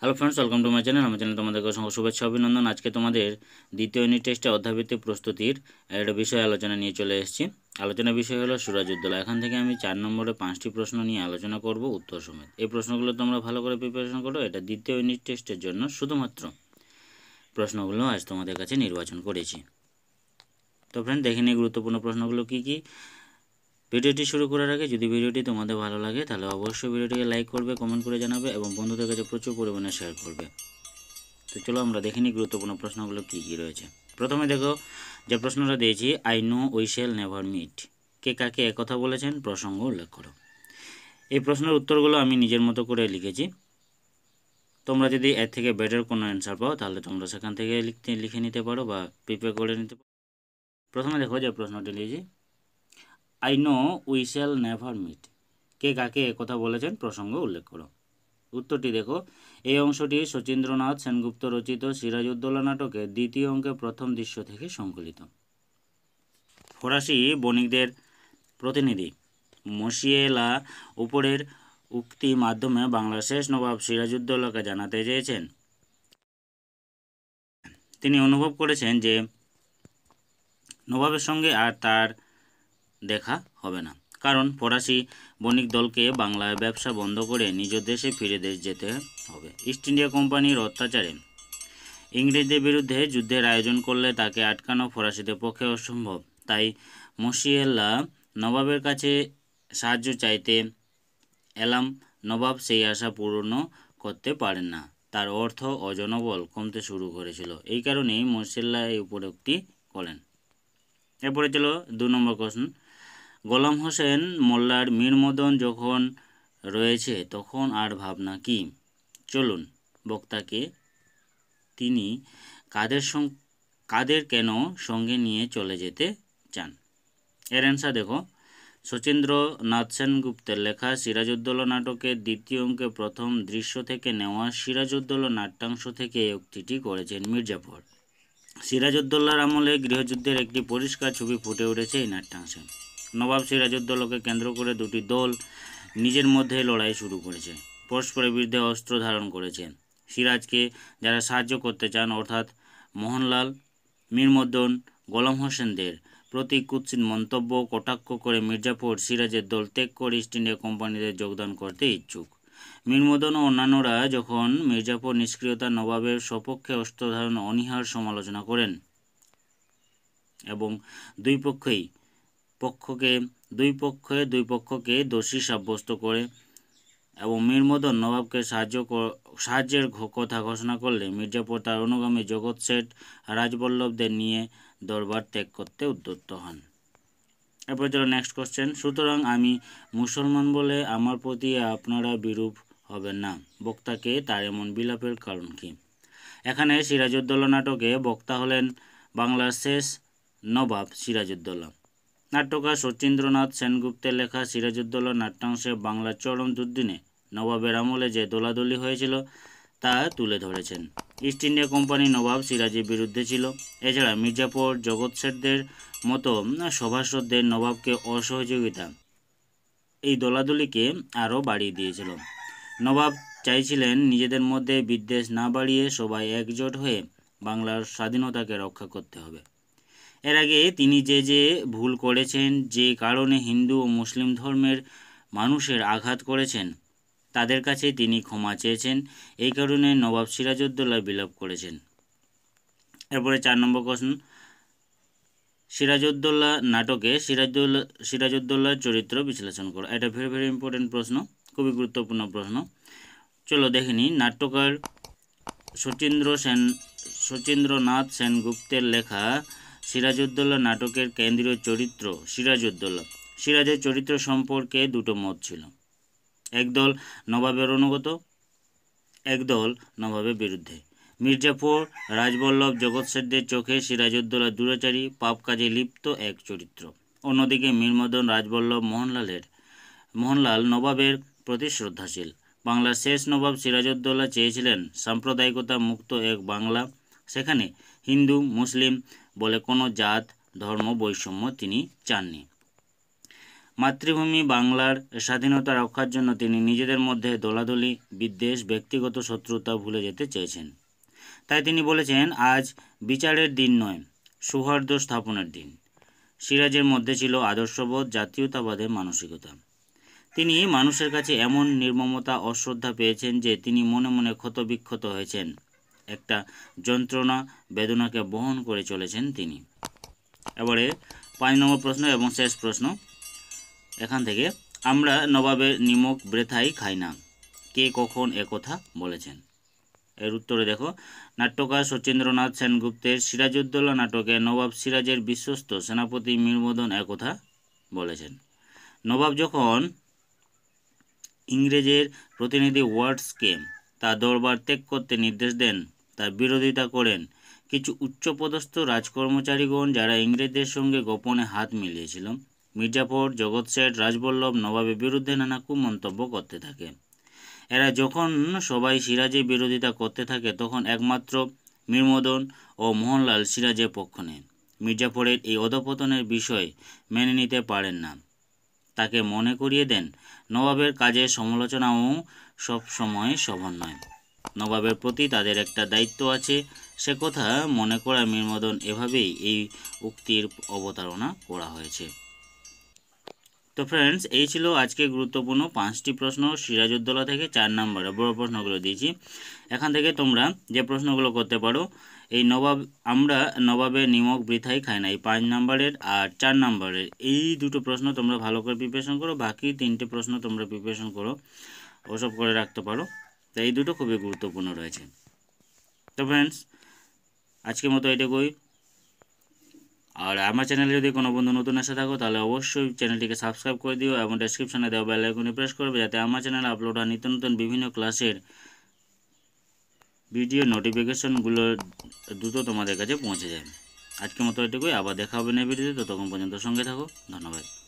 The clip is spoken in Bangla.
hello friends welcome to my channel আমার চ্যানেল তোমাদেরকে অসংখ্য শুভেচ্ছা অভিনন্দন আজকে তোমাদের দ্বিতীয় ইউনিট টেস্টে অধ্যাবৃত্তিক প্রস্তুতির একটা বিষয় আলোচনা নিয়ে চলে এসেছি আলোচনা বিষয় হলো সুরাজউদ্দৌলা এখান থেকে আমি চার নম্বরে পাঁচটি প্রশ্ন নিয়ে আলোচনা করব উত্তর সমেত এই প্রশ্নগুলো তোমরা ভালো করে প্রিপারেশন করো এটা দ্বিতীয় ইউনিট টেস্টের জন্য শুধুমাত্র প্রশ্নগুলো আজ তোমাদের কাছে নির্বাচন করেছি তো ফ্রেন্ড দেখে নিই গুরুত্বপূর্ণ প্রশ্নগুলো কী কী ভিডিওটি শুরু করার আগে যদি ভিডিওটি তোমাদের ভালো লাগে তাহলে অবশ্যই ভিডিওটিকে লাইক করবে কমেন্ট করে জানাবে এবং বন্ধুদের কাছে প্রচুর পরিমাণে শেয়ার করবে তো চলো আমরা দেখে নিই গুরুত্বপূর্ণ প্রশ্নগুলো কী কী রয়েছে প্রথমে দেখো যে প্রশ্নটা দিয়েছি I know we shall never meet কে কাকে একথা বলেছেন প্রসঙ্গ উল্লেখ করো এই প্রশ্নের উত্তরগুলো আমি নিজের মতো করে লিখেছি তোমরা যদি এর থেকে বেটার কোনো অ্যান্সার পাও তাহলে তোমরা সেখান থেকে লিখতে লিখে নিতে পারো বা প্রিপেয়ার করে নিতে পারো প্রথমে দেখো যে প্রশ্নটি লিখেছি I know we shall never meet কে কাকে কথা বলেছেন প্রসঙ্গ উল্লেখ করো উত্তরটি দেখো এই অংশটি শচীন্দ্রনাথ সেনগুপ্ত রচিত সিরাজউদ্দৌলা নাটকের দ্বিতীয় অঙ্কে প্রথম দৃশ্য থেকে সংকলিত ফরাসি বণিকদের প্রতিনিধি মসিয়েলা উপরের উক্তি মাধ্যমে বাংলার শেষ নবাব সিরাজউদ্দৌলাকে জানাতে চেয়েছেন তিনি অনুভব করেছেন যে নবাবের সঙ্গে আর তার দেখা হবে না কারণ ফরাসি বণিক দলকে বাংলায় ব্যবসা বন্ধ করে নিজ দেশে ফিরে দেশ যেতে হবে ইস্ট ইন্ডিয়া কোম্পানির অত্যাচারে ইংরেজদের বিরুদ্ধে যুদ্ধের আয়োজন করলে তাকে আটকানো ফরাসিদের পক্ষে অসম্ভব তাই মসিয়েল্লা নবাবের কাছে সাহায্য চাইতে এলাম নবাব সেই আশা পূরণ করতে পারেন না তার অর্থ ও জনবল কমতে শুরু করেছিল এই কারণেই মসিল্লা এই উপরোক্তি করেন এরপরে ছিল দু নম্বর প্রশ্ন গোলাম হোসেন মোল্লার মীরমদন যখন রয়েছে তখন আর ভাবনা কি চলুন বক্তাকে তিনি কাদের কাদের কেন সঙ্গে নিয়ে চলে যেতে চান এর অ্যান্সার দেখো শচীন্দ্র নাথ সেনগুপ্তের লেখা সিরাজউদ্দৌলা নাটকের দ্বিতীয় অঙ্কে প্রথম দৃশ্য থেকে নেওয়া সিরাজউদ্দৌলা নাট্যাংশ থেকে এই উক্তিটি করেছেন মির্জাফর সিরাজউদ্দৌলার আমলে গৃহযুদ্ধের একটি পরিষ্কার ছবি ফুটে উঠেছে এই নাট্যাংশে নবাব সিরাজউদ্দৌলকে কেন্দ্র করে দুটি দল নিজের মধ্যে লড়াই শুরু করেছে পরস্পরের বিরুদ্ধে অস্ত্র ধারণ করেছে সিরাজকে যারা সাহায্য করতে চান অর্থাৎ মোহনলাল মীরমদন গোলাম হোসেনদের প্রতি কুৎসিন মন্তব্য কটাক্ষ করে মির্জাপুর সিরাজের দল ত্যাগ করে ইস্ট ইন্ডিয়া কোম্পানিদের যোগদান করতে ইচ্ছুক মীরমদন ও অন্যান্যরা যখন মির্জাপুর নিষ্ক্রিয়তা নবাবের সপক্ষে ধারণ অনীহার সমালোচনা করেন এবং দুই পক্ষেই পক্ষকে দুই পক্ষে দুই পক্ষকে দোষী সাব্যস্ত করে এবং মীর মদন নবাবকে সাহায্য সাহায্যের কথা ঘোষণা করলে মির্জাপুর তার অনুগামী জগৎ শেঠ রাজবল্লভদের নিয়ে দরবার ত্যাগ করতে উদ্যত হন এরপর চলো নেক্সট কোশ্চেন সুতরাং আমি মুসলমান বলে আমার প্রতি আপনারা বিরূপ হবেন না বক্তাকে তার এমন বিলাপের কারণ কি এখানে সিরাজউদ্দৌলা নাটকে বক্তা হলেন বাংলার শেষ নবাব সিরাজউদ্দৌলা নাট্যকার শচীন্দ্রনাথ সেনগুপ্তের লেখা সিরাজুদ্দৌলা নাট্যাংশে বাংলা চরম দুর্দিনে নবাবের আমলে যে দোলাদলি হয়েছিল তা তুলে ধরেছেন ইস্ট ইন্ডিয়া কোম্পানি নবাব সিরাজের বিরুদ্ধে ছিল এছাড়া মির্জাপুর সেটদের মতো সভাসদদের নবাবকে অসহযোগিতা এই দোলাদলিকে আরও বাড়িয়ে দিয়েছিল নবাব চাইছিলেন নিজেদের মধ্যে বিদ্বেষ না বাড়িয়ে সবাই একজোট হয়ে বাংলার স্বাধীনতাকে রক্ষা করতে হবে এর আগে তিনি যে যে ভুল করেছেন যে কারণে হিন্দু ও মুসলিম ধর্মের মানুষের আঘাত করেছেন তাদের কাছে তিনি ক্ষমা চেয়েছেন এই কারণে নবাব সিরাজউদ্দৌলা বিলাপ করেছেন এরপরে চার নম্বর প্রশ্ন সিরাজউদ্দৌলা নাটকে সিরাজউদ্দৌলা সিরাজউদ্দৌলার চরিত্র বিশ্লেষণ করো এটা ভেরি ভেরি ইম্পর্টেন্ট প্রশ্ন খুবই গুরুত্বপূর্ণ প্রশ্ন চলো দেখিনি নাট্যকার শচীন্দ্র সেন শচীন্দ্রনাথ সেনগুপ্তের লেখা সিরাজউদ্দৌলা নাটকের কেন্দ্রীয় চরিত্র সিরাজউদ্দৌলা সিরাজের চরিত্র সম্পর্কে দুটো মত ছিল একদল নবাবের অনুগত একদল নবাবের বিরুদ্ধে মির্জাপুর রাজবল্লভ জগৎসেড্ডের চোখে সিরাজউদ্দৌলা দুরাচারী পাপ কাজে লিপ্ত এক চরিত্র অন্যদিকে মীরমদন রাজবল্লভ মোহনলালের মোহনলাল নবাবের প্রতি শ্রদ্ধাশীল বাংলার শেষ নবাব সিরাজউদ্দৌলা চেয়েছিলেন সাম্প্রদায়িকতা মুক্ত এক বাংলা সেখানে হিন্দু মুসলিম বলে কোনো জাত ধর্ম বৈষম্য তিনি চাননি মাতৃভূমি বাংলার স্বাধীনতা রক্ষার জন্য তিনি নিজেদের মধ্যে দোলাদলি বিদ্বেষ ব্যক্তিগত শত্রুতা ভুলে যেতে চেয়েছেন তাই তিনি বলেছেন আজ বিচারের দিন নয় সৌহার্দ্য স্থাপনের দিন সিরাজের মধ্যে ছিল আদর্শবোধ জাতীয়তাবাদের মানসিকতা তিনি মানুষের কাছে এমন নির্মমতা অশ্রদ্ধা পেয়েছেন যে তিনি মনে মনে ক্ষতবিক্ষত হয়েছেন একটা যন্ত্রণা বেদনাকে বহন করে চলেছেন তিনি এবারে পাঁচ নম্বর প্রশ্ন এবং শেষ প্রশ্ন এখান থেকে আমরা নবাবের নিমক ব্রেথাই খাই না কে কখন একথা বলেছেন এর উত্তরে দেখো নাট্যকার সচেন্দ্রনাথ সেনগুপ্তের সিরাজউদ্দৌলা নাটকে নবাব সিরাজের বিশ্বস্ত সেনাপতি মীরমদন একথা বলেছেন নবাব যখন ইংরেজের প্রতিনিধি ওয়ার্ডসকে তা দরবার ত্যাগ করতে নির্দেশ দেন তার বিরোধিতা করেন কিছু উচ্চপদস্থ রাজকর্মচারীগণ যারা ইংরেজদের সঙ্গে গোপনে হাত মিলিয়েছিল মির্জাফর জগৎ শেঠ রাজবল্লভ নবাবের বিরুদ্ধে নানা কুমন্তব্য করতে থাকে এরা যখন সবাই সিরাজের বিরোধিতা করতে থাকে তখন একমাত্র মীরমদন ও মোহনলাল সিরাজের পক্ষ নেন মির্জাফরের এই অধপতনের বিষয় মেনে নিতে পারেন না তাকে মনে করিয়ে দেন নবাবের কাজের সমালোচনাও সবসময় সমন্বয় নবাবের প্রতি তাদের একটা দায়িত্ব আছে সে কথা মনে করা মদন এভাবেই এই উক্তির অবতারণা করা হয়েছে তো ফ্রেন্ডস এই ছিল আজকে গুরুত্বপূর্ণ পাঁচটি প্রশ্ন সিরাজউদ্দৌলা থেকে চার নম্বরে বড় প্রশ্নগুলো দিয়েছি এখান থেকে তোমরা যে প্রশ্নগুলো করতে পারো এই নবাব আমরা নবাবের নিমক বৃথাই খাই না এই পাঁচ নম্বরের আর চার নম্বরের এই দুটো প্রশ্ন তোমরা ভালো করে প্রিপারেশন করো বাকি তিনটে প্রশ্ন তোমরা প্রিপারেশন করো ওসব করে রাখতে পারো তাই এই দুটো খুবই গুরুত্বপূর্ণ রয়েছে তো ফ্রেন্ডস আজকের মতো এটুকুই আর আমার চ্যানেলে যদি কোনো বন্ধু নতুন এসে থাকো তাহলে অবশ্যই চ্যানেলটিকে সাবস্ক্রাইব করে দিও এবং ডেসক্রিপশানে দেওয়া বেল আইকনে প্রেস করবে যাতে আমার চ্যানেল আপলোড হওয়া নিত্য নতুন বিভিন্ন ক্লাসের ভিডিও নোটিফিকেশনগুলো দ্রুত তোমাদের কাছে পৌঁছে যায় আজকের মতো এটুকুই আবার দেখা হবে না ভিডিওতে ততক্ষণ পর্যন্ত সঙ্গে থাকো ধন্যবাদ